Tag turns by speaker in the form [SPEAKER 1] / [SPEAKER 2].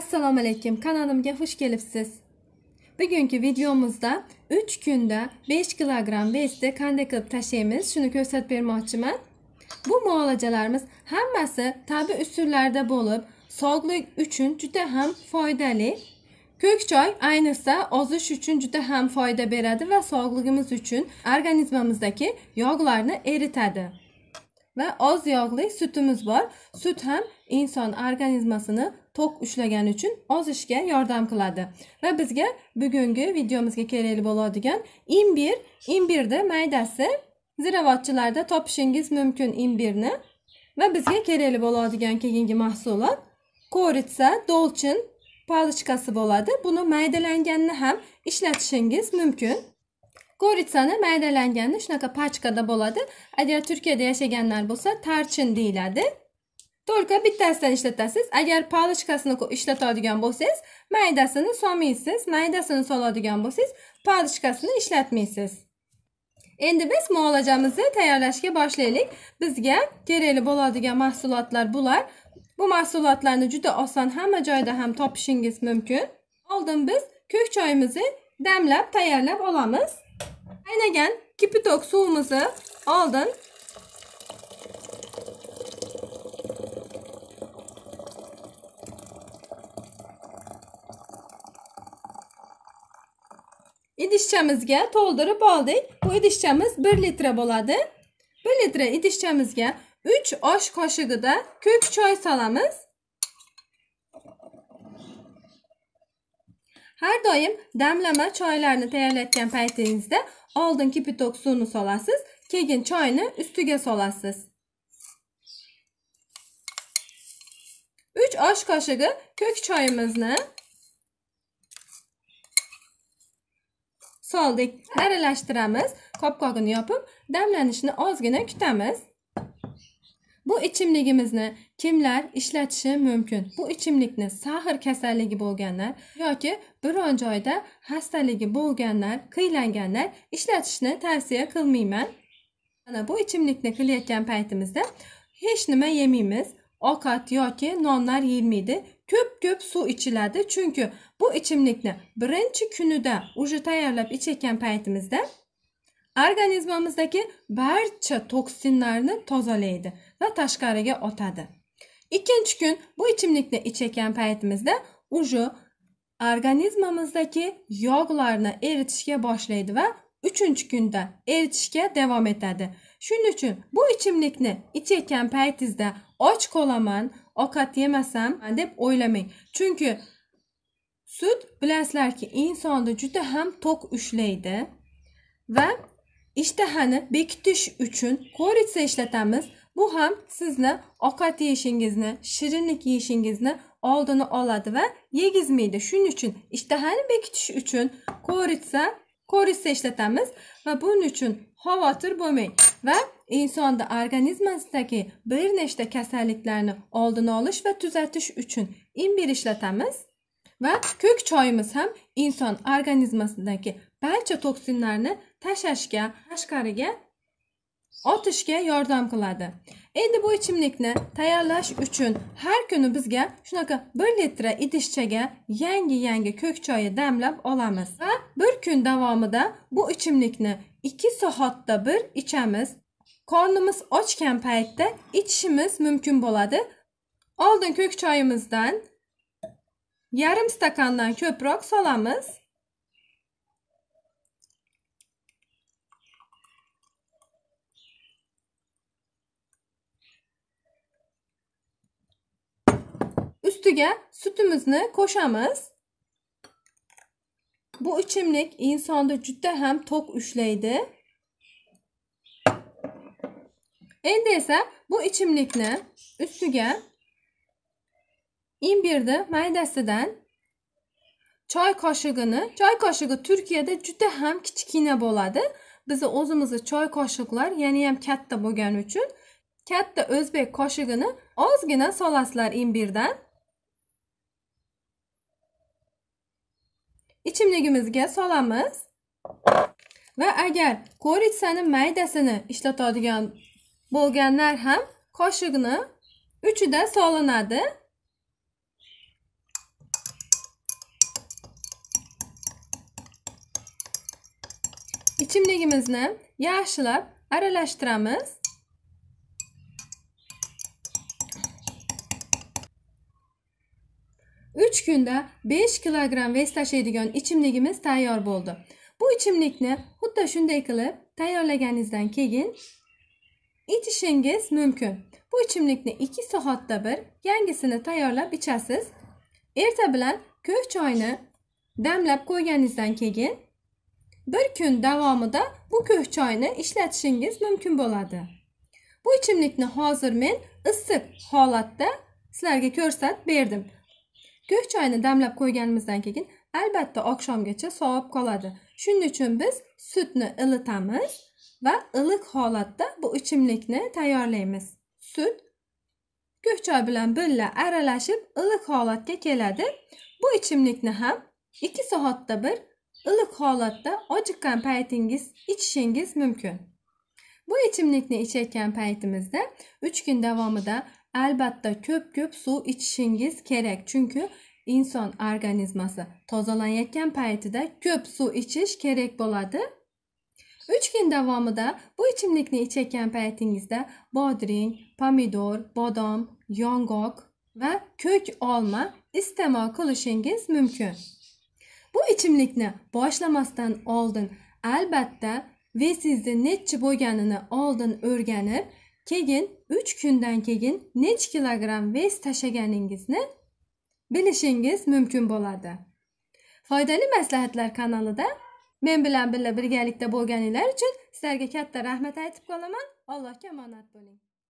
[SPEAKER 1] Assalamu Aleyküm kanalımga hoş gelipsiz. Bugünkü videomuzda 3 günde 5 kilogram vesti qanday qilib tashlaymiz shuni ko'rsatib bermoqchiman. Bu muolajalarimiz hammasi tabi üsürlerde bo'lib, sog'liq uchun cüde hem faydalı. Kök çay aynısı ozish uchun juda hem fayda beradi ve sog'lig'imiz uchun organizmamızdaki yağlarını eritedi. va oz yog'li sutimiz bor sut ham inson organizmasini to'q ushlagani uchun ozishga yordam qiladi va bizga bugungi videomizga kerakli bo'ladigan imbir imbirni maydasi ziravotchilarda topishingiz mumkin imbirni va bizga kerakli bo'ladigan keyingi mahsulot ko'ritsa dolchin palichkasi bo'ladi buni maydalanganini ham ishlatishingiz mumkin qoritsani maydalangani shunaqa pachkada bo'ladi agar turkiyada yashaganlar bo'lsa tarchin deyiladi только bittasidan ishlatasiz agar palochkasini ishlatadigan bo'lsangiz maydasini solmaysiz maydasini soladigan bo'lsangiz palochkasini ishlatmaysiz endi biz muolajamizni tayyorlashga boshlaylik bizga kerakli bo'ladigan mahsulotlar bular bu mahsulotlarni juda oson hamma joyda ham topishingiz mumkin oldin biz ko'k choyimizni damlab tayyorlab olamiz Aynagen Kipitok suyumuzu aldın. idishchamizga to'ldirib oldik bu idishchamiz 1 litre bo'ladi 1 litre idishchamizga 3 kaşığı da kök çay salamız. Her daim demleme çaylarını təyərlətgən pəytdiyinizdə aldın kipitok suyunu solasız, kegin çayını üstüge solasız. 3 aş kaşığı kök çayımızını soldik, aralashtiramiz. Qopqog'ini yopib, damlanishini ozgina kütemiz. Bu ichimligimizni kimlar ishlatishi mumkin? Bu ichimlikni sahr kasalligi bo'lganlar yoki biron joyda xastaligi bo'lganlar, qiylanganlar ishlatishni tavsiya qilmayman. Mana bu ichimlikni qilayotgan paytimizda hech nima yemaymiz. Ovqat yoki nonlar yeyilmaydi. Ko'p ko'p suv ichiladi, chunki bu ichimlikni birinchi kunida uje tayyorlab ichayotgan paytimizda Organizmamızdaki barcha toksinlerini tozalaydı ve tashqariga otadi İkinci gün bu içimlikle ichayotgan paytimizda уже organizmamızdaki yog'larni eritishga boshlaydi ve üçüncü günde eritishga devam etadi Şunun için bu içimlikle ichimlikni ichayotgan paytingizda och qolaman yemesem yemasam oylamayın çünkü süt sut ki insonni juda hem tok üşleydi ve ishtahani bekitish uchun ko'ritsa ishlatamiz bu ham sizni ovqat yeyishingizni shirinlik yeyishingizni oldini oladi va yegizmaydi shuning uchun ishtahani bekitish uchun ko'ritsa ko'ritsa ishlatamiz va buning uchun xavotir bo'lmang va insonni organizmasidagi bir nechta kasalliklarni oldini olish va tuzatish uchun imbir ishlatamiz va ko'k choyimiz ham inson organizmasidagi barcha toksinlarni tashlashga tashqariga otishga yordam qiladi endi bu ichimlikni tayyorlash uchun har kuni bizga shunaqa bir litra idishchaga yangi yangi ko'k choyi damlab olamiz va bir kun davomida bu ichimlikni ikki soatda bir ichamiz qornimiz ochgan paytda ichishimiz mumkin bo'ladi oldin ko'k choyimizdan yarim stakandan ko'proq solamiz Burga sütümüzni qo'shamiz. Bu içimlik insonni juda hem tok üşleydi. Endi esa bu ichimlikni ustiga imbirni maydasidan choy qoshig'ini, choy qoshig'i Turkiyada juda ham kichkina boladı. Biz ozumuzu çay kaşıklar ya'ni hem katta bugün üçün, katta o'zbek qoshig'ini ozgina solasizlar imbirden. ichimligimizga solamiz va agar korichsani maydasini ishlatadigan bo'lganlar ham qoshiqni uchida solinadi ichimligimizni yaxshilab aralashtiramiz 3 kunda 5 kilogramm vez ichimligimiz tayyor bo'ldi bu ichimlikni xuddi shunday qilib tayyorlaganingizdan keyin ichishingiz mumkin bu ichimlikni 2 soatda bir yangisini tayyorlab ichasiz erta bilan ko'k choyni damlab qo'yganingizdan keyin bir kun davomida bu ko'k choyni ishlatishingiz mumkin bo'ladi bu ichimlikni hozir men issiq holatda sizlarga ko'rsatib berdim ko'k choyni damlab qo'yganimizdan keyin albatta oqshomgacha sovib qoladi shuning uchun biz sutni ilitamiz va iliq holatda bu ichimlikni tayyorlaymiz sut ko'k choy bilan birga aralashib iliq holatga keladi bu ichimlikni ham ikki soatda bir iliq holatda ojiqqan paytingiz ichishingiz mumkin bu ichimlikni ichayotgan paytimizda uch kun davomida Albatta ko'p ko'p suv ichishingiz kerak chunki inson organizmasi tozalanayotgan paytida ko'p suv ichish kerak bo'ladi uch kun davomida bu ichimlikni ichayotgan paytingizda bodring pomidor bodom yong'oq ve kök olma iste'mol qilishingiz mümkün. bu ichimlikni oldun elbette ve vesingizni netçi boyanını oldun o'rganib keyin 3 kundan keyin necha kilogramm vez tashlaganingizni bilishingiz mumkin bo'ladi foydali maslahatlar kanalida men bilan birga birgalikda bo'lganinglar uchun sizlarga katta rahmat aytib qolaman allohga omonat bo'ling